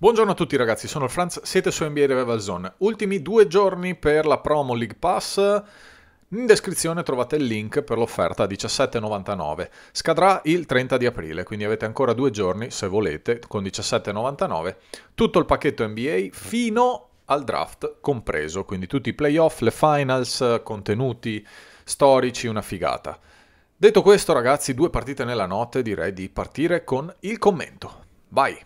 Buongiorno a tutti ragazzi, sono il Franz, siete su NBA Revival Zone. Ultimi due giorni per la promo League Pass. In descrizione trovate il link per l'offerta a 17,99. Scadrà il 30 di aprile, quindi avete ancora due giorni, se volete, con 17,99. Tutto il pacchetto NBA fino al draft compreso, quindi tutti i playoff, le finals, contenuti storici, una figata. Detto questo ragazzi, due partite nella notte, direi di partire con il commento. Vai!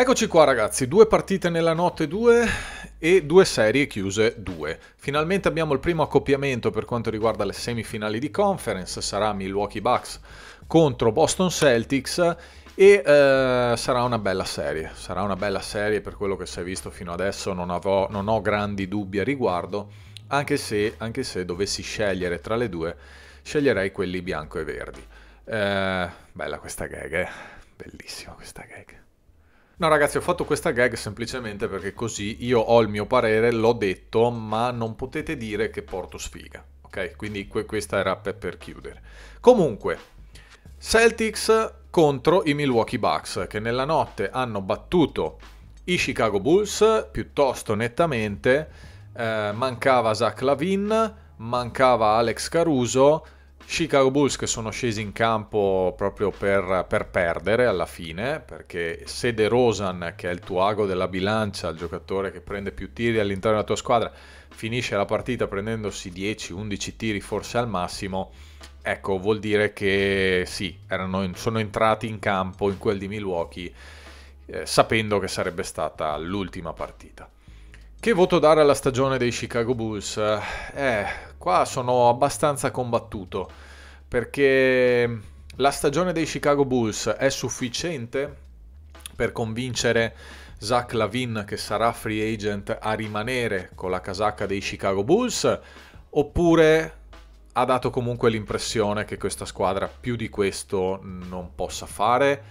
Eccoci qua ragazzi, due partite nella notte 2 e due serie chiuse 2. Finalmente abbiamo il primo accoppiamento per quanto riguarda le semifinali di conference, sarà Milwaukee Bucks contro Boston Celtics e eh, sarà una bella serie, sarà una bella serie per quello che si è visto fino adesso, non, avevo, non ho grandi dubbi a riguardo, anche se, anche se dovessi scegliere tra le due, sceglierei quelli bianco e verdi. Eh, bella questa gag, eh? bellissima questa gag. No ragazzi, ho fatto questa gag semplicemente perché così io ho il mio parere, l'ho detto, ma non potete dire che porto sfiga. Ok, quindi que- questa era per, per chiudere. Comunque, Celtics contro i Milwaukee Bucks che nella notte hanno battuto i Chicago Bulls piuttosto nettamente. Eh, mancava Zach Lavin, mancava Alex Caruso Chicago Bulls che sono scesi in campo proprio per, per, perdere alla fine, perché se De Rosan, che è il tuo ago della bilancia, il giocatore che prende più tiri all'interno della tua squadra, finisce la partita prendendosi 10-11 tiri forse al massimo, ecco, vuol dire che sì, erano, sono entrati in campo in quel di Milwaukee eh, sapendo che sarebbe stata l'ultima partita. Che voto dare alla stagione dei Chicago Bulls? Eh, qua sono abbastanza combattuto perché la stagione dei Chicago Bulls è sufficiente per convincere Zach Lavin che sarà free agent a rimanere con la casacca dei Chicago Bulls oppure ha dato comunque l'impressione che questa squadra più di questo non possa fare?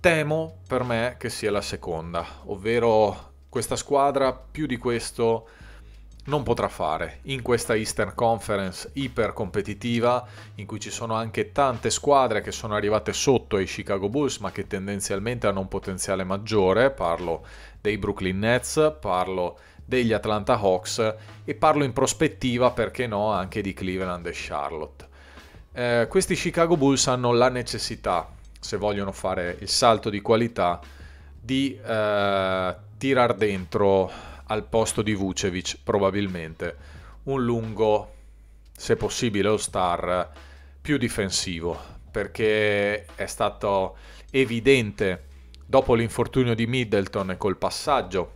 Temo per me che sia la seconda, ovvero questa squadra più di questo non potrà fare in questa Eastern Conference iper competitiva in cui ci sono anche tante squadre che sono arrivate sotto ai Chicago Bulls ma che tendenzialmente hanno un potenziale maggiore, parlo dei Brooklyn Nets, parlo degli Atlanta Hawks e parlo in prospettiva perché no anche di Cleveland e Charlotte. Eh, questi Chicago Bulls hanno la necessità, se vogliono fare il salto di qualità, di eh, tirar dentro al posto di Vucevic probabilmente un lungo, se possibile, all star più difensivo perché è stato evidente dopo l'infortunio di Middleton e col passaggio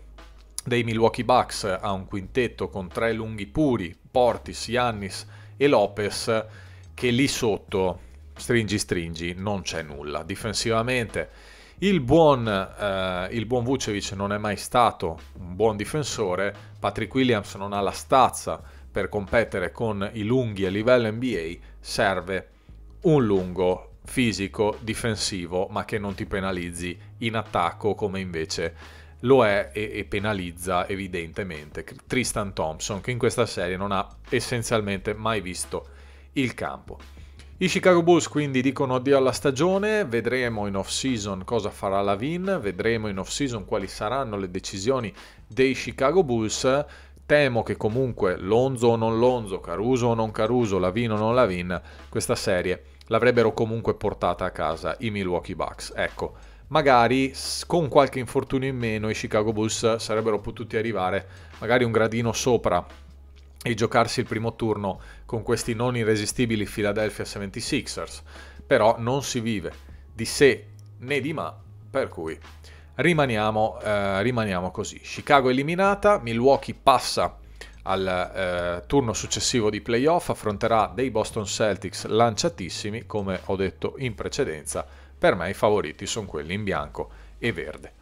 dei Milwaukee Bucks a un quintetto con tre lunghi puri, Portis, Yannis e Lopez, che lì sotto, stringi stringi, non c'è nulla. Difensivamente il buon, eh, il buon Vucevic non è mai stato un buon difensore, Patrick Williams non ha la stazza per competere con i lunghi a livello NBA, serve un lungo fisico, difensivo, ma che non ti penalizzi in attacco come invece lo è e, e, penalizza evidentemente Tristan Thompson che in questa serie non ha essenzialmente mai visto il campo. I Chicago Bulls quindi dicono addio alla stagione, vedremo in off-season cosa farà Lavin, vedremo in off-season quali saranno le decisioni dei Chicago Bulls. Temo che comunque Lonzo o non Lonzo, Caruso o non Caruso, Lavin o non Lavin, questa serie l'avrebbero comunque portata a casa i Milwaukee Bucks. Ecco, magari con qualche infortunio in meno i Chicago Bulls sarebbero potuti arrivare magari un gradino sopra e giocarsi il primo turno con questi non irresistibili Philadelphia 76ers, però non si vive di sé né di ma, per cui rimaniamo, eh, rimaniamo così. Chicago eliminata, Milwaukee passa al eh, turno successivo di playoff, affronterà dei Boston Celtics lanciatissimi, come ho detto in precedenza, per me i favoriti sono quelli in bianco e verde.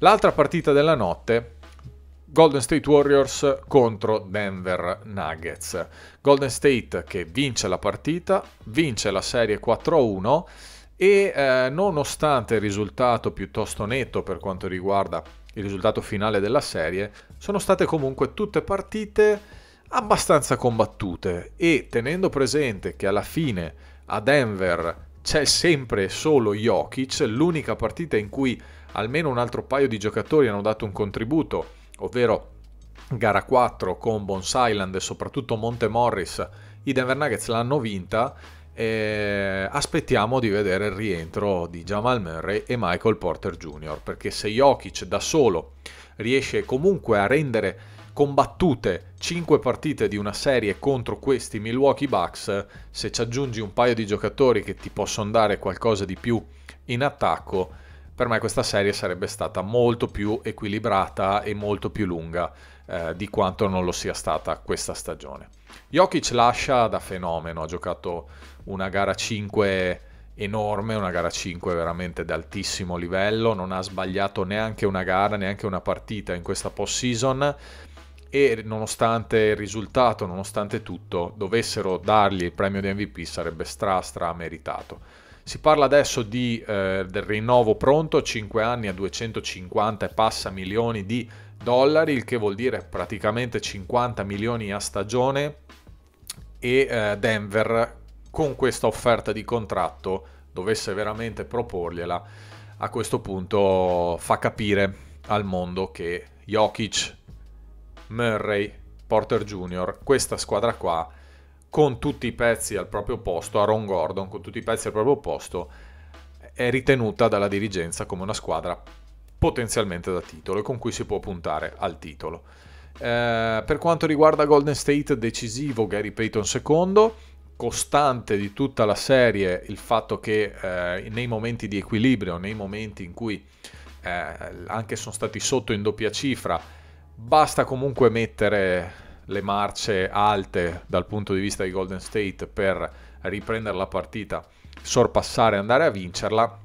L'altra partita della notte Golden State Warriors contro Denver Nuggets. Golden State che vince la partita, vince la serie 4-1 e eh, nonostante il risultato piuttosto netto per quanto riguarda il risultato finale della serie, sono state comunque tutte partite abbastanza combattute e tenendo presente che alla fine a Denver c'è sempre solo Jokic, l'unica partita in cui almeno un altro paio di giocatori hanno dato un contributo ovvero gara 4 con Bones Island e soprattutto Monte Morris, i Denver Nuggets l'hanno vinta. E aspettiamo di vedere il rientro di Jamal Murray e Michael Porter Jr. perché se Jokic da solo riesce comunque a rendere combattute 5 partite di una serie contro questi Milwaukee Bucks, se ci aggiungi un paio di giocatori che ti possono dare qualcosa di più in attacco, per me questa serie sarebbe stata molto più equilibrata e molto più lunga eh, di quanto non lo sia stata questa stagione. Jokic lascia da fenomeno, ha giocato una gara 5 enorme, una gara 5 veramente d'altissimo livello, non ha sbagliato neanche una gara, neanche una partita in questa post-season e nonostante il risultato, nonostante tutto, dovessero dargli il premio di MVP sarebbe stra stra meritato. Si parla adesso di, eh, del rinnovo pronto, 5 anni a 250 e passa milioni di dollari, il che vuol dire praticamente 50 milioni a stagione e eh, Denver con questa offerta di contratto dovesse veramente proporgliela, a questo punto fa capire al mondo che Jokic, Murray, Porter Jr., questa squadra qua con tutti i pezzi al proprio posto, Aaron Gordon con tutti i pezzi al proprio posto, è ritenuta dalla dirigenza come una squadra potenzialmente da titolo e con cui si può puntare al titolo. Eh, per quanto riguarda Golden State, decisivo Gary Payton II, costante di tutta la serie il fatto che eh, nei momenti di equilibrio, nei momenti in cui eh, anche sono stati sotto in doppia cifra, basta comunque mettere le marce alte dal punto di vista di Golden State per riprendere la partita, sorpassare e andare a vincerla,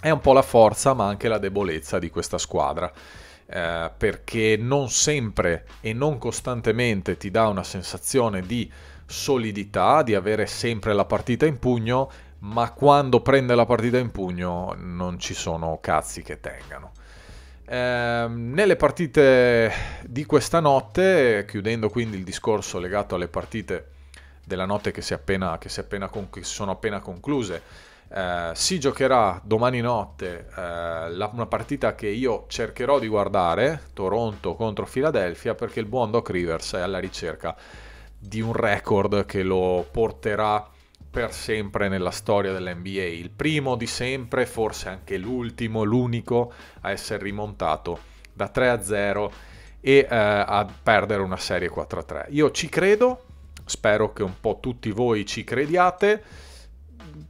è un po' la forza ma anche la debolezza di questa squadra. Eh, perché non sempre e non costantemente ti dà una sensazione di solidità, di avere sempre la partita in pugno, ma quando prende la partita in pugno non ci sono cazzi che tengano. Eh, nelle partite di questa notte, chiudendo quindi il discorso legato alle partite della notte che si, appena, che si, appena che si sono appena concluse, eh, si giocherà domani notte eh, la, una partita che io cercherò di guardare, Toronto contro Filadelfia, perché il buon Doc Rivers è alla ricerca di un record che lo porterà a per sempre nella storia dell'NBA, il primo di sempre, forse anche l'ultimo, l'unico a essere rimontato da 3 a 0 e eh, a perdere una serie 4 a 3. Io ci credo, spero che un po' tutti voi ci crediate,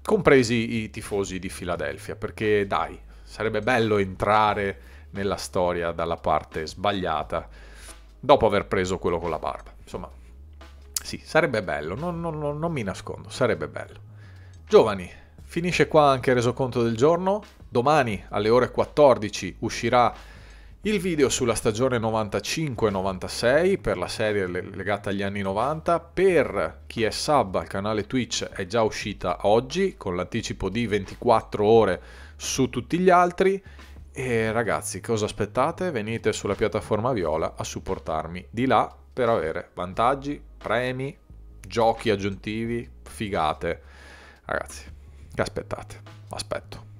compresi i tifosi di Filadelfia, perché dai, sarebbe bello entrare nella storia dalla parte sbagliata dopo aver preso quello con la barba. Insomma, sì, sarebbe bello, non, non, non mi nascondo, sarebbe bello. Giovani, finisce qua anche il resoconto del giorno. Domani alle ore 14 uscirà il video sulla stagione 95-96 per la serie legata agli anni 90. Per chi è sub al canale Twitch è già uscita oggi con l'anticipo di 24 ore su tutti gli altri. E ragazzi, cosa aspettate? Venite sulla piattaforma Viola a supportarmi di là per avere vantaggi, premi, giochi aggiuntivi, figate. Ragazzi, che aspettate? Aspetto.